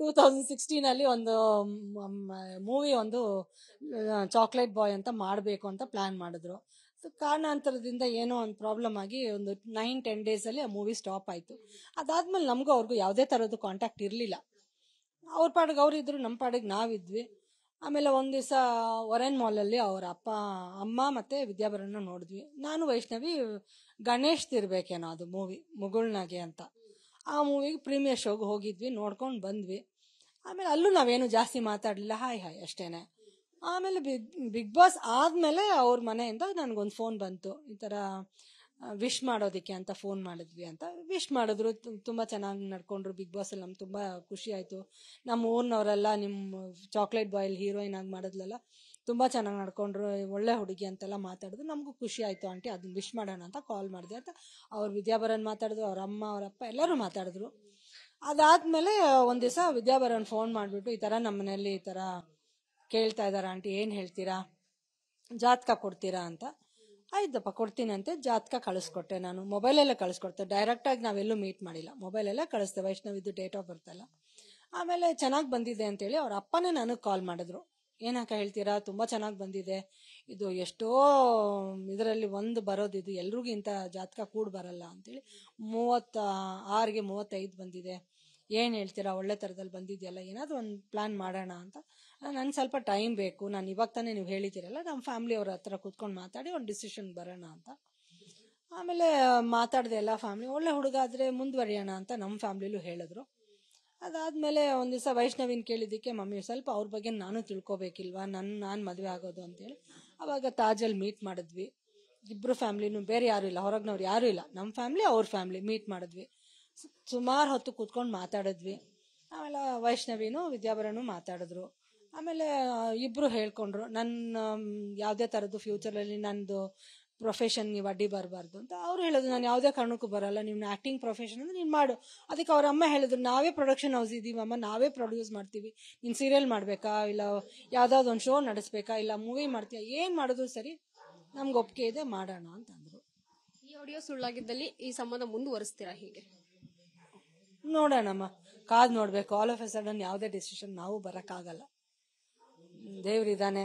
two thousand sixteen ಅಲ್ಲಿ ಒಂದು movie ಒಂದು ಚಾಕ್ಲೇಟ್ ಬಾಯ್ ಅಂತ ಮಾಡಬೇಕು ಅಂತ ಪ್ಲಾನ್ ಮಾಡಿದ್ರು ಕಾರಣಾಂತರದಿಂದ ಏನೋ ಒಂದು ಪ್ರಾಬ್ಲಮ್ ಆಗಿ ಒಂದು ನೈನ್ ಟೆನ್ ಡೇಸಲ್ಲಿ ಆ ಮೂವಿ ಸ್ಟಾಪ್ ಆಯಿತು ಅದಾದ್ಮೇಲೆ ನಮಗೂ ಅವ್ರಿಗೂ ಯಾವುದೇ ಥರದ್ದು ಕಾಂಟ್ಯಾಕ್ಟ್ ಇರಲಿಲ್ಲ ಅವ್ರ ಪಾಡಿಗೆ ಇದ್ರು ನಮ್ಮ ಪಾಡಿಗೆ ನಾವಿದ್ವಿ ಆಮೇಲೆ ಒಂದು ದಿವಸ ಒರೆನ್ ಮಾಲಲ್ಲಿ ಅವ್ರ ಅಪ್ಪ ಅಮ್ಮ ಮತ್ತು ವಿದ್ಯಾಭರಣ ನೋಡಿದ್ವಿ ನಾನು ವೈಷ್ಣವಿ ಗಣೇಶ್ ತಿರ್ಬೇಕೇನೋ ಅದು ಮೂವಿ ಮುಗುಳ್ನಾಗೆ ಅಂತ ಆ ಮೂವಿಗೆ ಪ್ರೀಮಿಯರ್ ಶೋಗೆ ಹೋಗಿದ್ವಿ ನೋಡ್ಕೊಂಡು ಬಂದ್ವಿ ಆಮೇಲೆ ಅಲ್ಲೂ ನಾವೇನು ಜಾಸ್ತಿ ಮಾತಾಡಲಿಲ್ಲ ಹಾಯ್ ಹಾಯ್ ಅಷ್ಟೇನೆ ಆಮೇಲೆ ಬಿಗ್ ಬಿಗ್ ಬಾಸ್ ಆದ್ಮೇಲೆ ಅವ್ರ ಮನೆಯಿಂದ ನನಗೊಂದು ಫೋನ್ ಬಂತು ಈ ಥರ ವಿಶ್ ಮಾಡೋದಕ್ಕೆ ಅಂತ ಫೋನ್ ಮಾಡಿದ್ವಿ ಅಂತ ವಿಶ್ ಮಾಡಿದ್ರು ತುಂಬ ಚೆನ್ನಾಗಿ ನಡ್ಕೊಂಡ್ರು ಬಿಗ್ ಬಾಸಲ್ಲಿ ನಮ್ಗೆ ತುಂಬ ಖುಷಿ ಆಯಿತು ನಮ್ಮ ಊರಿನವರೆಲ್ಲ ನಿಮ್ಮ ಚಾಕ್ಲೇಟ್ ಬಾಯ್ಲ್ ಹೀರೋಯಿನ್ ಆಗಿ ಮಾಡಿದ್ಲಲ್ಲ ತುಂಬ ಚೆನ್ನಾಗಿ ನಡ್ಕೊಂಡ್ರು ಒಳ್ಳೆ ಹುಡುಗಿ ಅಂತೆಲ್ಲ ಮಾತಾಡಿದ್ರು ನಮಗೂ ಖುಷಿ ಆಯಿತು ಆಂಟಿ ಅದನ್ನ ವಿಶ್ ಮಾಡೋಣ ಅಂತ ಕಾಲ್ ಮಾಡಿದೆ ಅಂತ ಅವ್ರು ವಿದ್ಯಾಭರನ್ ಮಾತಾಡಿದ್ರು ಅವ್ರ ಅಮ್ಮ ಅವ್ರ ಅಪ್ಪ ಎಲ್ಲರೂ ಮಾತಾಡಿದ್ರು ಅದಾದಮೇಲೆ ಒಂದು ದಿವಸ ವಿದ್ಯಾಭರನ್ ಫೋನ್ ಮಾಡಿಬಿಟ್ಟು ಈ ಥರ ನಮ್ಮ ಮನೆಯಲ್ಲಿ ಈ ಥರ ಕೇಳ್ತಾ ಇದ್ದಾರೆ ಆಂಟಿ ಏನು ಹೇಳ್ತೀರಾ ಜಾತಕ ಕೊಡ್ತೀರಾ ಅಂತ ಆಯ್ತಪ್ಪ ಕೊಡ್ತೀನಿ ಅಂತ ಜಾತಕ ಕಳಿಸ್ಕೊಟ್ಟೆ ನಾನು ಮೊಬೈಲಲ್ಲೇ ಕಳಿಸ್ಕೊಡ್ತೆ ಡೈರೆಕ್ಟಾಗಿ ನಾವೆಲ್ಲೂ ಮೀಟ್ ಮಾಡಿಲ್ಲ ಮೊಬೈಲಲ್ಲೇ ಕಳಿಸ್ತೇವೆ ವೈಷ್ಣವಿದ್ದು ಡೇಟ್ ಆಫ್ ಬರ್ತಲ್ಲ ಆಮೇಲೆ ಚೆನ್ನಾಗಿ ಬಂದಿದೆ ಅಂತೇಳಿ ಅವ್ರ ಅಪ್ಪನೇ ನನಗೆ ಕಾಲ್ ಮಾಡಿದ್ರು ಏನಕ್ಕ ಹೇಳ್ತೀರಾ ತುಂಬ ಚೆನ್ನಾಗಿ ಬಂದಿದೆ ಇದು ಎಷ್ಟೋ ಇದರಲ್ಲಿ ಒಂದು ಬರೋದಿದು ಎಲ್ರಿಗೂ ಇಂಥ ಜಾತಕ ಕೂಡ ಬರಲ್ಲ ಅಂತೇಳಿ ಮೂವತ್ತ ಆರಿಗೆ ಮೂವತ್ತೈದು ಬಂದಿದೆ ಏನು ಹೇಳ್ತೀರಾ ಒಳ್ಳೆ ಥರದಲ್ಲಿ ಬಂದಿದೆಯಲ್ಲ ಏನಾದರೂ ಒಂದು ಪ್ಲ್ಯಾನ್ ಮಾಡೋಣ ಅಂತ ನನಗೆ ಸ್ವಲ್ಪ ಟೈಮ್ ಬೇಕು ನಾನು ಇವಾಗ ತಾನೇ ನೀವು ಹೇಳಿದ್ದೀರಲ್ಲ ನಮ್ಮ ಅವ್ರ ಹತ್ರ ಕೂತ್ಕೊಂಡು ಮಾತಾಡಿ ಒಂದು ಡಿಸಿಷನ್ ಬರೋಣ ಅಂತ ಆಮೇಲೆ ಮಾತಾಡಿದೆ ಎಲ್ಲ ಫ್ಯಾಮ್ಲಿ ಒಳ್ಳೆ ಹುಡುಗ ಆದರೆ ಮುಂದುವರಿಯೋಣ ಅಂತ ನಮ್ಮ ಫ್ಯಾಮ್ಲಿಲೂ ಹೇಳಿದ್ರು ಅದಾದ್ಮೇಲೆ ಒಂದು ದಿವಸ ವೈಷ್ಣವಿನ ಕೇಳಿದ್ದಕ್ಕೆ ಮಮ್ಮಿ ಸ್ವಲ್ಪ ಅವ್ರ ಬಗ್ಗೆ ನಾನು ತಿಳ್ಕೊಬೇಕಿಲ್ವಾ ನನ್ನ ನಾನು ಮದುವೆ ಆಗೋದು ಅಂತೇಳಿ ಅವಾಗ ತಾಜಲ್ಲಿ ಮೀಟ್ ಮಾಡಿದ್ವಿ ಇಬ್ರು ಫ್ಯಾಮ್ಲಿನೂ ಬೇರೆ ಯಾರು ಇಲ್ಲ ಹೊರಗ್ನವ್ರು ಯಾರು ಇಲ್ಲ ನಮ್ಮ ಫ್ಯಾಮ್ಲಿ ಅವ್ರ ಫ್ಯಾಮ್ಲಿ ಮೀಟ್ ಮಾಡಿದ್ವಿ ಸುಮಾರು ಹೊತ್ತು ಕೂತ್ಕೊಂಡು ಮಾತಾಡಿದ್ವಿ ಆಮೇಲೆ ವೈಷ್ಣವಿನೂ ವಿದ್ಯಾಭರನು ಮಾತಾಡಿದ್ರು ಆಮೇಲೆ ಇಬ್ರು ಹೇಳ್ಕೊಂಡ್ರು ನನ್ನ ಯಾವುದೇ ಥರದ್ದು ಫ್ಯೂಚರಲ್ಲಿ ನಂದು ಪ್ರೊಫೆಷನ್ ನೀವು ಅಡ್ಡಿ ಬರಬಾರ್ದು ಅಂತ ಅವ್ರು ಹೇಳೋದು ನಾನು ಯಾವುದೇ ಕಾರಣಕ್ಕೂ ಬರಲ್ಲ ನೀವು ಆ್ಯಕ್ಟಿಂಗ್ ಪ್ರೊಫೆಷನ್ ಅಂದ್ರೆ ನೀನು ಮಾಡು ಅದಕ್ಕೆ ಅವ್ರ ಅಮ್ಮ ಹೇಳಿದ್ರು ನಾವೇ ಪ್ರೊಡಕ್ಷನ್ ಹೌಸ್ ಇದ್ದೀವಿ ಅಮ್ಮ ನಾವೇ ಪ್ರೊಡ್ಯೂಸ್ ಮಾಡ್ತೀವಿ ನೀನು ಸೀರಿಯಲ್ ಮಾಡಬೇಕಾ ಇಲ್ಲ ಯಾವುದಾದ್ರು ಒಂದು ಶೋ ನಡೆಸ್ಬೇಕಾ ಇಲ್ಲ ಮೂವಿ ಮಾಡ್ತೀಯಾ ಏನು ಮಾಡೋದು ಸರಿ ನಮ್ಗೆ ಒಪ್ಪಿಗೆ ಇದೆ ಮಾಡೋಣ ಅಂತಂದರು ಈ ಆಡಿಯೋ ಸುಳ್ಳಾಗಿದ್ದಲ್ಲಿ ಈ ಸಂಬಂಧ ಮುಂದುವರಿಸ್ತೀರಾ ಹೀಗೆ ನೋಡೋಣಮ್ಮ ಕಾದ್ ನೋಡಬೇಕು ಆಲ್ ಆಫ್ ಎ ಸಡನ್ ಯಾವುದೇ ಡಿಸಿಷನ್ ನಾವು ಬರೋಕ್ಕಾಗಲ್ಲ ದೇವ್ರಿದ್ದಾನೆ